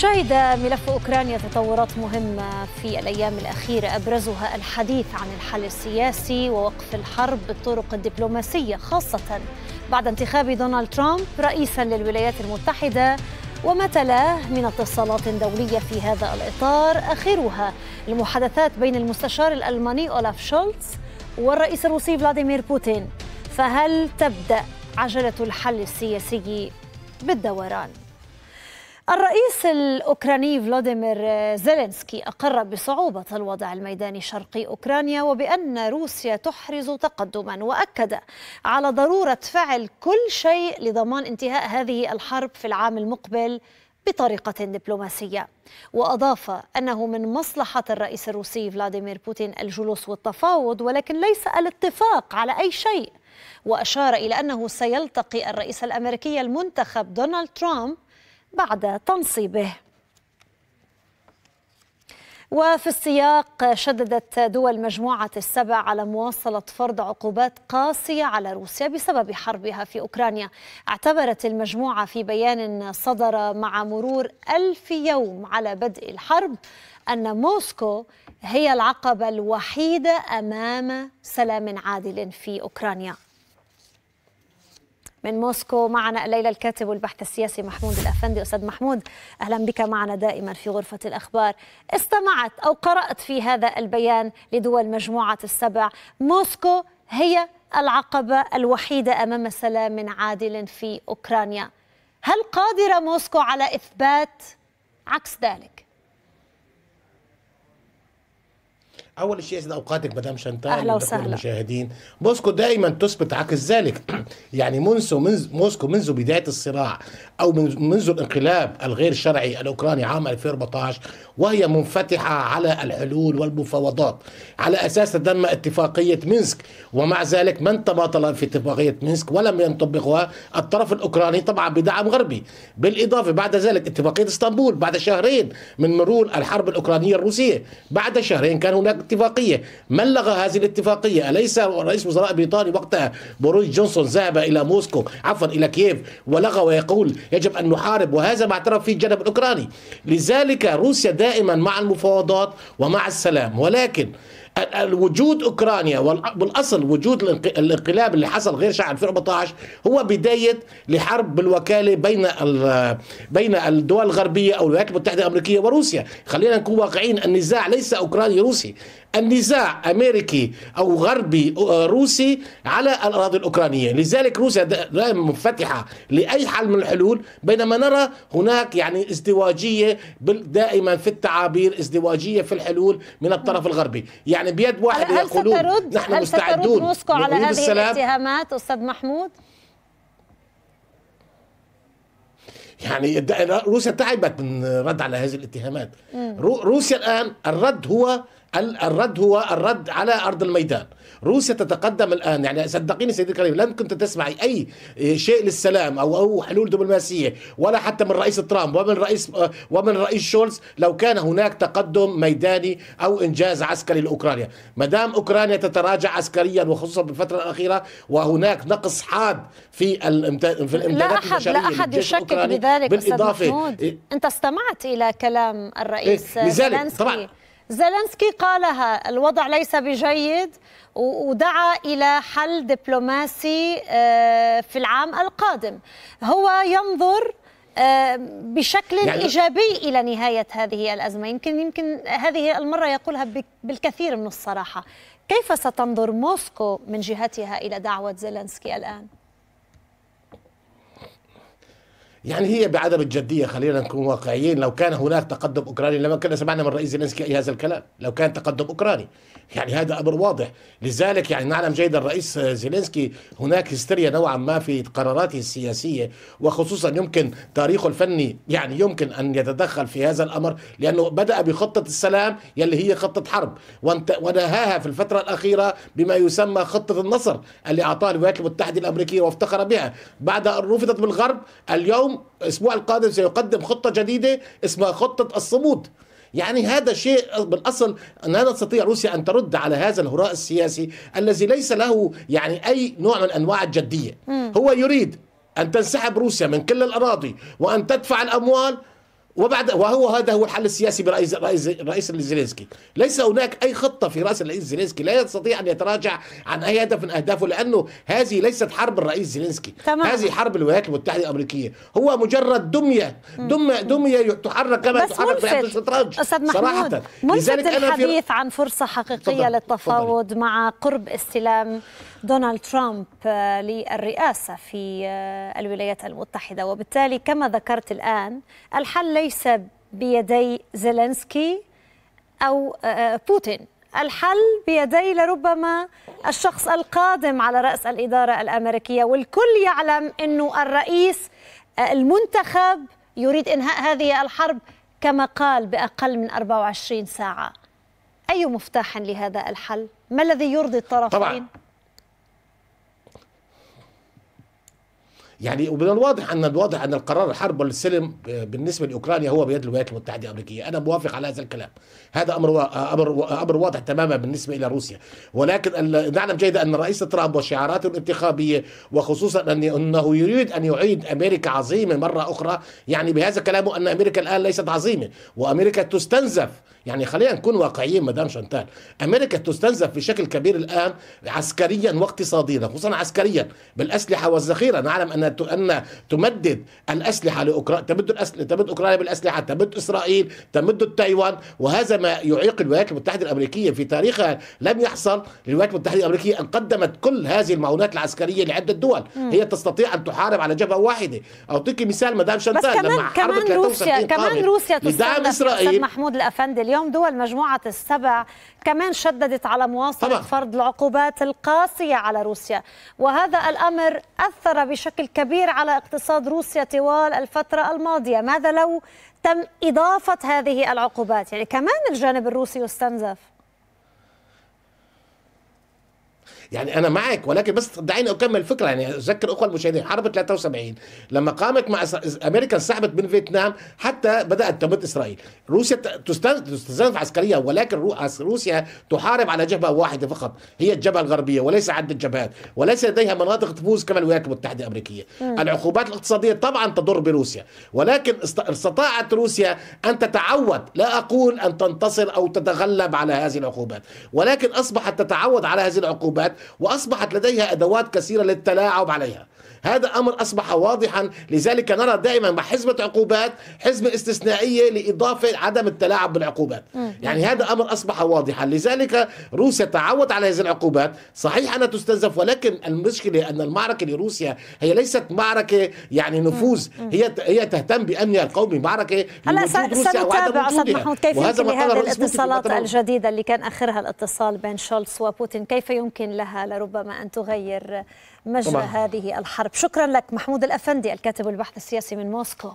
شهد ملف أوكرانيا تطورات مهمة في الأيام الأخيرة أبرزها الحديث عن الحل السياسي ووقف الحرب بالطرق الدبلوماسية خاصة بعد انتخاب دونالد ترامب رئيسا للولايات المتحدة وما تلاه من اتصالات دولية في هذا الإطار آخرها المحادثات بين المستشار الألماني أولاف شولتز والرئيس الروسي فلاديمير بوتين فهل تبدأ عجلة الحل السياسي بالدوران؟ الرئيس الأوكراني فلاديمير زيلنسكي أقر بصعوبة الوضع الميداني شرقي أوكرانيا وبأن روسيا تحرز تقدما وأكد على ضرورة فعل كل شيء لضمان انتهاء هذه الحرب في العام المقبل بطريقة دبلوماسية وأضاف أنه من مصلحة الرئيس الروسي فلاديمير بوتين الجلوس والتفاوض ولكن ليس الاتفاق على أي شيء وأشار إلى أنه سيلتقي الرئيس الأمريكي المنتخب دونالد ترامب بعد تنصيبه وفي السياق شددت دول مجموعة السبع على مواصلة فرض عقوبات قاسية على روسيا بسبب حربها في أوكرانيا اعتبرت المجموعة في بيان صدر مع مرور ألف يوم على بدء الحرب أن موسكو هي العقبة الوحيدة أمام سلام عادل في أوكرانيا من موسكو معنا الليلة الكاتب والبحث السياسي محمود الأفندي أستاذ محمود أهلا بك معنا دائما في غرفة الأخبار استمعت أو قرأت في هذا البيان لدول مجموعة السبع موسكو هي العقبة الوحيدة أمام سلام عادل في أوكرانيا هل قادرة موسكو على إثبات عكس ذلك؟ اول شيء اسد اوقاتك مدام شانتال اهلا وسهلا المشاهدين موسكو دائما تثبت عكس ذلك يعني منذ منذ موسكو منذ بدايه الصراع او منذ الانقلاب الغير شرعي الاوكراني عام 2014 وهي منفتحه على الحلول والمفاوضات على اساس تم اتفاقيه مينسك ومع ذلك من تباطل في اتفاقيه مينسك ولم ينطبقها الطرف الاوكراني طبعا بدعم غربي بالاضافه بعد ذلك اتفاقيه اسطنبول بعد شهرين من مرور الحرب الاوكرانيه الروسيه بعد شهرين كان هناك اتفاقية من لغى هذه الاتفاقية أليس رئيس وزراء بريطاني وقتها بوريس جونسون ذهب إلى موسكو عفوا إلى كييف ولغى ويقول يجب أن نحارب وهذا ما اعترف فيه الجانب الأوكراني لذلك روسيا دائما مع المفاوضات ومع السلام ولكن الوجود اوكرانيا والاصل وجود الانقلاب اللي حصل غير شعب 2014 هو بدايه لحرب بالوكاله بين بين الدول الغربيه او الولايات المتحده الامريكيه وروسيا، خلينا نكون واقعيين النزاع ليس اوكراني روسي، النزاع امريكي او غربي روسي على الاراضي الاوكرانيه، لذلك روسيا دائما منفتحه لاي حل من الحلول بينما نرى هناك يعني ازدواجيه دائما في التعابير، ازدواجيه في الحلول من الطرف الغربي، يعني يعني بيد واحد هل يقولون سترد نحن هل مستعدون سترد موسكو على هذه الاتهامات أستاذ محمود؟ يعني روسيا تعبت من رد على هذه الاتهامات روسيا الآن الرد هو الرد هو الرد على ارض الميدان روسيا تتقدم الان يعني صدقيني سيدي الكريم لم كنت تسمعي اي شيء للسلام او او حلول دبلوماسيه ولا حتى من رئيس ترامب ومن رئيس آه، ومن رئيس شولز لو كان هناك تقدم ميداني او انجاز عسكري لاوكرانيا ما دام اوكرانيا تتراجع عسكريا وخصوصا بالفتره الاخيره وهناك نقص حاد في الامت... في الامدادات لا احد لا احد يشكك بذلك بالاضافه إيه؟ انت استمعت الى كلام الرئيس إيه؟ لذلك طبعا زيلنسكي قالها الوضع ليس بجيد ودعا الى حل دبلوماسي آه، في العام القادم هو ينظر آه، بشكل يعني ايجابي الى نهايه هذه الازمه يمكن يمكن هذه المره يقولها بالكثير من الصراحه كيف ستنظر موسكو من جهتها الى دعوه زيلنسكي الان يعني هي بعدم الجديه خلينا نكون واقعيين لو كان هناك تقدم اوكراني لما كنا سمعنا من الرئيس زيلينسكي اي هذا الكلام لو كان تقدم اوكراني يعني هذا امر واضح لذلك يعني نعلم جيدا الرئيس زيلينسكي هناك هستيريا نوعا ما في قراراته السياسيه وخصوصا يمكن تاريخه الفني يعني يمكن ان يتدخل في هذا الامر لانه بدا بخطه السلام يلي هي خطه حرب ونهاها في الفتره الاخيره بما يسمى خطه النصر اللي اعطاها الولايات المتحده الامريكيه وافتخر بها بعد ان رفضت بالغرب اليوم الاسبوع القادم سيقدم خطه جديده اسمها خطه الصمود يعني هذا شيء بالاصل ان لا تستطيع روسيا ان ترد على هذا الهراء السياسي الذي ليس له يعني اي نوع من انواع الجديه هو يريد ان تنسحب روسيا من كل الاراضي وان تدفع الاموال وبعد وهو هذا هو الحل السياسي برئيس رئيس رئيس زيلينسكي، ليس هناك اي خطه في راس الرئيس زيلينسكي، لا يستطيع ان يتراجع عن اي هدف من اهدافه لانه هذه ليست حرب الرئيس زيلينسكي، تمام. هذه حرب الولايات المتحده الامريكيه، هو مجرد دميه دميه دميه تحرك كما تحرك في الشطرنج صراحه لذلك الحديث أنا في... عن فرصه حقيقيه للتفاوض مع قرب استلام دونالد ترامب آه، للرئاسة في آه، الولايات المتحدة وبالتالي كما ذكرت الآن الحل ليس بيدي زيلينسكي أو آه، بوتين الحل بيدي لربما الشخص القادم على رأس الإدارة الأمريكية والكل يعلم أنه الرئيس المنتخب يريد إنهاء هذه الحرب كما قال بأقل من 24 ساعة أي مفتاح لهذا الحل؟ ما الذي يرضي الطرفين؟ طبعا. يعني ومن الواضح ان الواضح ان القرار الحرب والسلم بالنسبه لاوكرانيا هو بيد الولايات المتحده الامريكيه، انا موافق على هذا الكلام. هذا امر امر امر واضح تماما بالنسبه الى روسيا، ولكن نعلم جيدا ان الرئيس ترامب وشعاراته الانتخابيه وخصوصا انه يريد ان يعيد امريكا عظيمه مره اخرى، يعني بهذا كلامه ان امريكا الان ليست عظيمه، وامريكا تستنزف يعني خلينا نكون واقعيين مدام شانتال امريكا تستنزف بشكل كبير الان عسكريا واقتصاديا خصوصا عسكريا بالاسلحه والذخيره نعلم ان ان تمدد الاسلحه لاوكرانيا تمد الاسلحه تمد اوكرانيا بالاسلحه تمد اسرائيل تمد تايوان وهذا ما يعيق الولايات المتحده الامريكيه في تاريخها لم يحصل للولايات المتحده الامريكيه ان قدمت كل هذه المعونات العسكريه لعده دول م. هي تستطيع ان تحارب على جبهه واحده اعطيك مثال مدام شانتال لما كمان روسيا كمان روسيا تستنزف اسرائيل محمود الافندي اليوم اليوم دول مجموعة السبع كمان شددت على مواصلة طبعا. فرض العقوبات القاسية على روسيا وهذا الأمر أثر بشكل كبير على اقتصاد روسيا طوال الفترة الماضية ماذا لو تم إضافة هذه العقوبات يعني كمان الجانب الروسي يستنزف يعني انا معك ولكن بس دعيني اكمل الفكره يعني اذكر اخوه المشاهدين حرب 73 لما قامت مع امريكا انسحبت من فيتنام حتى بدات تمد اسرائيل روسيا تستنزف عسكريا ولكن روسيا تحارب على جبهه واحده فقط هي الجبهه الغربيه وليس عدة جبهات وليس لديها مناطق تفوز كما الولايات المتحده الامريكيه م. العقوبات الاقتصاديه طبعا تضر بروسيا ولكن استطاعت روسيا ان تتعود لا اقول ان تنتصر او تتغلب على هذه العقوبات ولكن اصبحت تتعود على هذه العقوبات واصبحت لديها ادوات كثيره للتلاعب عليها هذا أمر أصبح واضحا لذلك نرى دائما مع حزمة عقوبات حزمة استثنائية لإضافة عدم التلاعب بالعقوبات يعني هذا أمر أصبح واضحا لذلك روسيا تعودت على هذه العقوبات صحيح أنها تستنزف ولكن المشكلة أن المعركة لروسيا هي ليست معركة يعني نفوذ هي هي تهتم بأمنها القومي معركة هلا سنتابع أستاذ محمود كيف يمكن لهذه الاتصالات الجديدة اللي كان آخرها الاتصال بين شولتس وبوتين كيف يمكن لها لربما أن تغير مجرى هذه الحرب شكرا لك محمود الأفندي الكاتب والبحث السياسي من موسكو